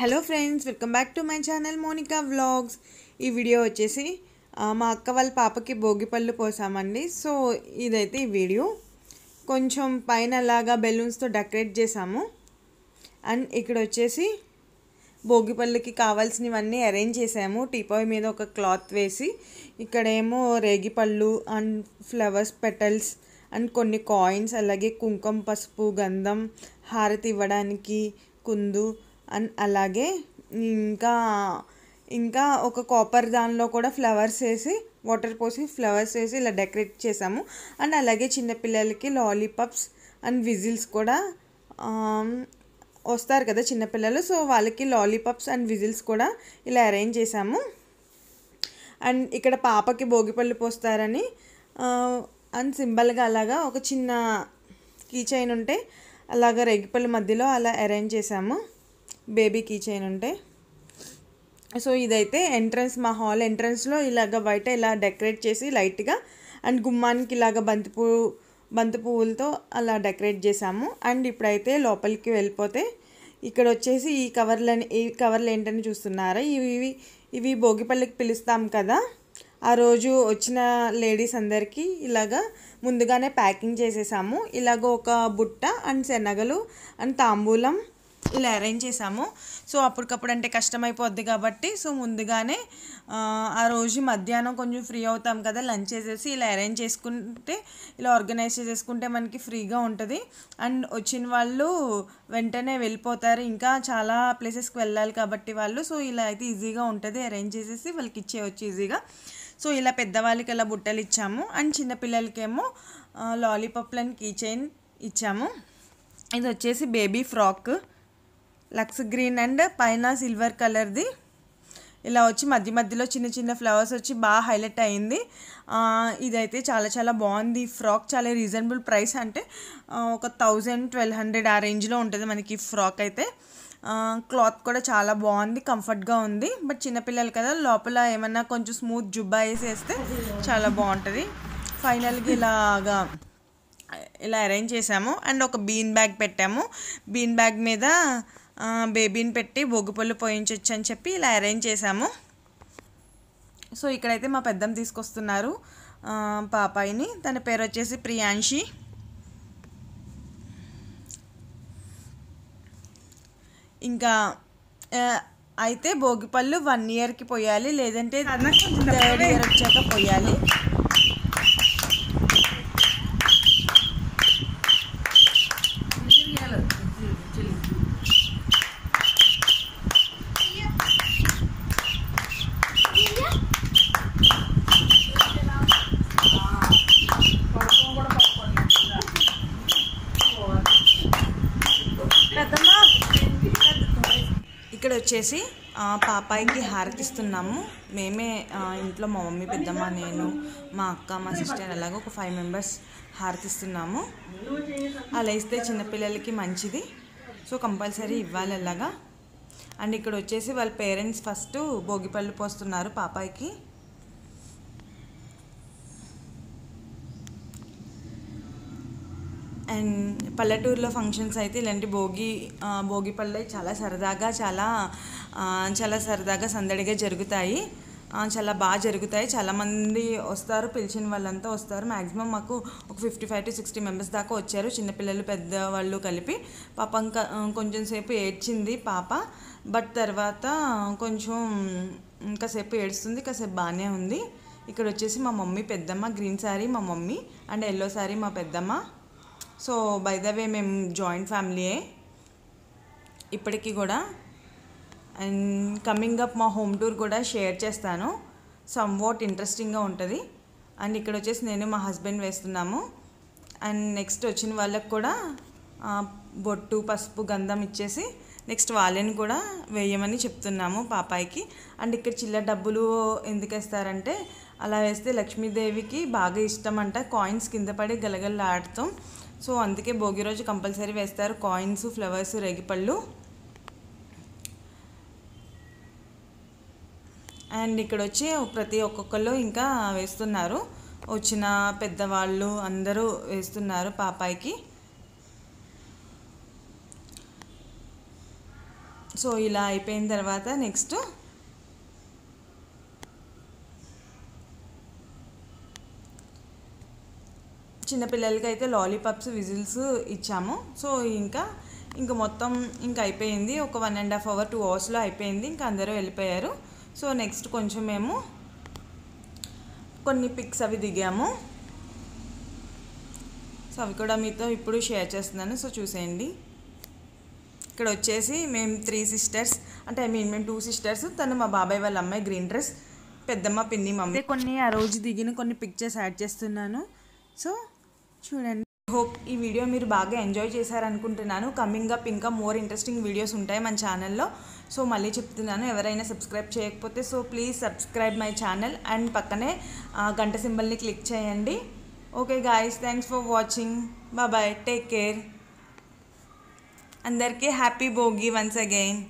hello friends welcome back to my channel Monika vlogs ఈ video వచ్చేసి మా అక్క వాళ్ళ పాపకి భోగిపళ్ళు పోసామండి సో ఇదైతే ఈ వీడియో కొంచెం పైన లాగా బెలూన్స్తో డెకరేట్ చేసాము అండ్ ఇక్కడ వచ్చేసి భోగిపళ్ళుకి కావాల్సినవన్నీ అరేంజ్ చేసాము టీపాయ్ మీద ఒక క్లాత్ వేసి ఇక్కడేమో రేగిపళ్ళు అండ్ ఫ్లవర్స్ పెటల్స్ అండ్ కొన్ని కాయిన్స్ అలాగే కుంకుమ పసుపు గంధం హారతి ఇవ్వడానికి కుందు అలాగే ఇంకా ఇంకా ఒక కాపర్ దానిలో కూడా ఫ్లవర్స్ వేసి వాటర్ పోసి ఫ్లవర్స్ వేసి ఇలా డెకరేట్ చేసాము అండ్ అలాగే చిన్నపిల్లలకి లాలీపాప్స్ అండ్ విజిల్స్ కూడా వస్తారు కదా చిన్నపిల్లలు సో వాళ్ళకి లాలీపాప్స్ అండ్ విజిల్స్ కూడా ఇలా అరేంజ్ చేసాము అండ్ ఇక్కడ పాపకి భోగిపళ్ళు పోస్తారని అండ్ సింబల్గా అలాగా ఒక చిన్న కీచైన్ ఉంటే అలాగ రేగిపల్లి మధ్యలో అలా అరేంజ్ చేసాము బేబీ కీ చైన్ ఉంటే సో ఇదైతే ఎంట్రన్స్ మా హాల్ ఎంట్రన్స్లో ఇలాగ బయట ఇలా డెకరేట్ చేసి లైట్గా అండ్ గుమ్మానికి ఇలాగ బంతిపూ బంతి పువ్వులతో అలా డెకరేట్ చేసాము అండ్ ఇప్పుడైతే లోపలికి వెళ్ళిపోతే ఇక్కడ వచ్చేసి ఈ కవర్లని ఈ కవర్లు ఏంటని చూస్తున్నారా ఇవి ఇవి ఇవి భోగిపల్లికి పిలుస్తాం కదా ఆ రోజు వచ్చిన లేడీస్ అందరికీ ఇలాగా ముందుగానే ప్యాకింగ్ చేసేసాము ఇలాగ ఒక బుట్ట అండ్ శనగలు అండ్ తాంబూలం ఇలా అరేంజ్ చేసాము సో అప్పటికప్పుడు అంటే కష్టమైపోద్ది కాబట్టి సో ముందుగానే ఆ రోజు మధ్యాహ్నం కొంచెం ఫ్రీ అవుతాం కదా లంచ్ చేసేసి ఇలా అరేంజ్ చేసుకుంటే ఇలా ఆర్గనైజ్ చేసేసుకుంటే మనకి ఫ్రీగా ఉంటుంది అండ్ వచ్చిన వాళ్ళు వెంటనే వెళ్ళిపోతారు ఇంకా చాలా ప్లేసెస్కి వెళ్ళాలి కాబట్టి వాళ్ళు సో ఇలా అయితే ఈజీగా ఉంటుంది అరేంజ్ చేసేసి వాళ్ళకి ఇచ్చేయచ్చు ఈజీగా సో ఇలా పెద్దవాళ్ళకి ఇలా బుట్టలు ఇచ్చాము అండ్ చిన్నపిల్లలకేమో లాలీపాప్లు అండ్ కీ చైన్ ఇచ్చాము ఇది వచ్చేసి baby frock looks green and పైన సిల్వర్ కలర్ది ఇలా వచ్చి మధ్య మధ్యలో చిన్న చిన్న ఫ్లవర్స్ వచ్చి బాగా హైలైట్ అయింది ఇదైతే చాలా చాలా బాగుంది ఫ్రాక్ చాలా రీజనబుల్ ప్రైస్ అంటే ఒక థౌజండ్ ట్వెల్వ్ హండ్రెడ్ ఆ రేంజ్లో ఉంటుంది మనకి ఫ్రాక్ అయితే క్లాత్ కూడా చాలా బాగుంది కంఫర్ట్గా ఉంది బట్ చిన్నపిల్లలు కదా లోపల ఏమన్నా కొంచెం స్మూత్ జుబ్బా వేసి చాలా బాగుంటుంది ఫైనల్గా ఇలాగా ఇలా అరేంజ్ చేసాము అండ్ ఒక బీన్ బ్యాగ్ పెట్టాము బీన్ బ్యాగ్ మీద బేబీని పెట్టి భోగిపళ్ళు పోయించవచ్చు అని చెప్పి ఇలా అరేంజ్ చేశాము సో ఇక్కడైతే మా పెద్దమ్మ తీసుకొస్తున్నారు పాపాయిని తన పేరు వచ్చేసి ప్రియాంషి ఇంకా అయితే భోగిపళ్ళు వన్ ఇయర్కి పోయాలి లేదంటే థర్డ్ ఇయర్ వచ్చాక పోయాలి వచ్చేసి పాపాయికి హారతిస్తున్నాము మేమే ఇంట్లో మా మమ్మీ పెద్దమ్మ నేను మా అక్క మా సిస్టర్ అలాగే ఒక ఫైవ్ మెంబర్స్ హారతిస్తున్నాము అలా ఇస్తే చిన్నపిల్లలకి మంచిది సో కంపల్సరీ ఇవ్వాలి అలాగా అండ్ ఇక్కడ వచ్చేసి వాళ్ళ పేరెంట్స్ ఫస్ట్ భోగిపళ్ళు పోస్తున్నారు పాపాయికి అండ్ పల్లెటూరులో ఫంక్షన్స్ అయితే ఇలాంటి భోగి భోగి పళ్ళు చాలా సరదాగా చాలా చాలా సరదాగా సందడిగా జరుగుతాయి చాలా బాగా జరుగుతాయి చాలామంది వస్తారు పిలిచిన వాళ్ళంతా వస్తారు మ్యాక్సిమం మాకు ఒక fifty five to sixty members దాకా వచ్చారు చిన్నపిల్లలు పెద్దవాళ్ళు కలిపి పాపం కొంచెం సేపు ఏడ్చింది పాప బట్ తర్వాత కొంచెం ఇంకాసేపు ఏడుస్తుంది కాసేపు బాగానే ఉంది ఇక్కడ వచ్చేసి మా మమ్మీ పెద్దమ్మ గ్రీన్ శారీ మా మమ్మీ అండ్ ఎల్లో శారీ మా పెద్దమ్మ సో బై ద వే మేము జాయింట్ ఫ్యామిలీయే ఇప్పటికీ కూడా అండ్ కమింగ్ అప్ మా హోమ్ టూర్ కూడా షేర్ చేస్తాను సమ్ వాట్ ఇంట్రెస్టింగ్గా ఉంటుంది అండ్ ఇక్కడ వచ్చేసి నేను మా హస్బెండ్ వేస్తున్నాము అండ్ నెక్స్ట్ వచ్చిన వాళ్ళకు కూడా బొట్టు పసుపు గంధం ఇచ్చేసి నెక్స్ట్ వాళ్ళని కూడా వేయమని చెప్తున్నాము పాపాయికి అండ్ ఇక్కడ చిల్లర డబ్బులు ఎందుకు వేస్తారంటే అలా వేస్తే లక్ష్మీదేవికి బాగా ఇష్టం అంట కాయిన్స్ కింద పడి గలగలలాడుతాం సో అందుకే భోగి రోజు కంపల్సరీ వేస్తారు కాయిన్స్ ఫ్లవర్స్ రేగిపళ్ళు అండ్ ఇక్కడ వచ్చి ప్రతి ఒక్కొక్కళ్ళు ఇంకా వేస్తున్నారు వచ్చిన పెద్దవాళ్ళు అందరూ వేస్తున్నారు పాపాయికి సో ఇలా అయిపోయిన తర్వాత నెక్స్ట్ చిన్నపిల్లలకి అయితే లాలీపాప్స్ విజిల్స్ ఇచ్చాము సో ఇంకా ఇంకా మొత్తం ఇంకా అయిపోయింది ఒక one and half hour two అవర్స్లో అయిపోయింది ఇంకా అందరూ వెళ్ళిపోయారు సో నెక్స్ట్ కొంచెం మేము కొన్ని పిక్స్ అవి దిగాము సో అవి కూడా మీతో ఇప్పుడు షేర్ చేస్తున్నాను సో చూసేయండి ఇక్కడ వచ్చేసి మేము త్రీ సిస్టర్స్ అంటే ఐ మీన్ మేము టూ సిస్టర్స్ తను మా బాబాయ్ వాళ్ళ అమ్మాయి గ్రీన్ డ్రెస్ పెద్దమ్మ పిన్ని మమ్మీ కొన్ని ఆ రోజు దిగిన కొన్ని పిక్చర్స్ యాడ్ చేస్తున్నాను సో చూడండి హోప్ ఈ వీడియో మీరు బాగా ఎంజాయ్ చేశారనుకుంటున్నాను కమింగ్ అప్ ఇంకా మోర్ ఇంట్రెస్టింగ్ వీడియోస్ ఉంటాయి మన ఛానల్లో సో మళ్ళీ చెప్తున్నాను ఎవరైనా సబ్స్క్రైబ్ చేయకపోతే so please subscribe my channel and పక్కనే గంట సింబల్ని క్లిక్ చేయండి okay guys thanks for watching bye take care అందరికీ హ్యాపీ భోగి వన్స్ అగైన్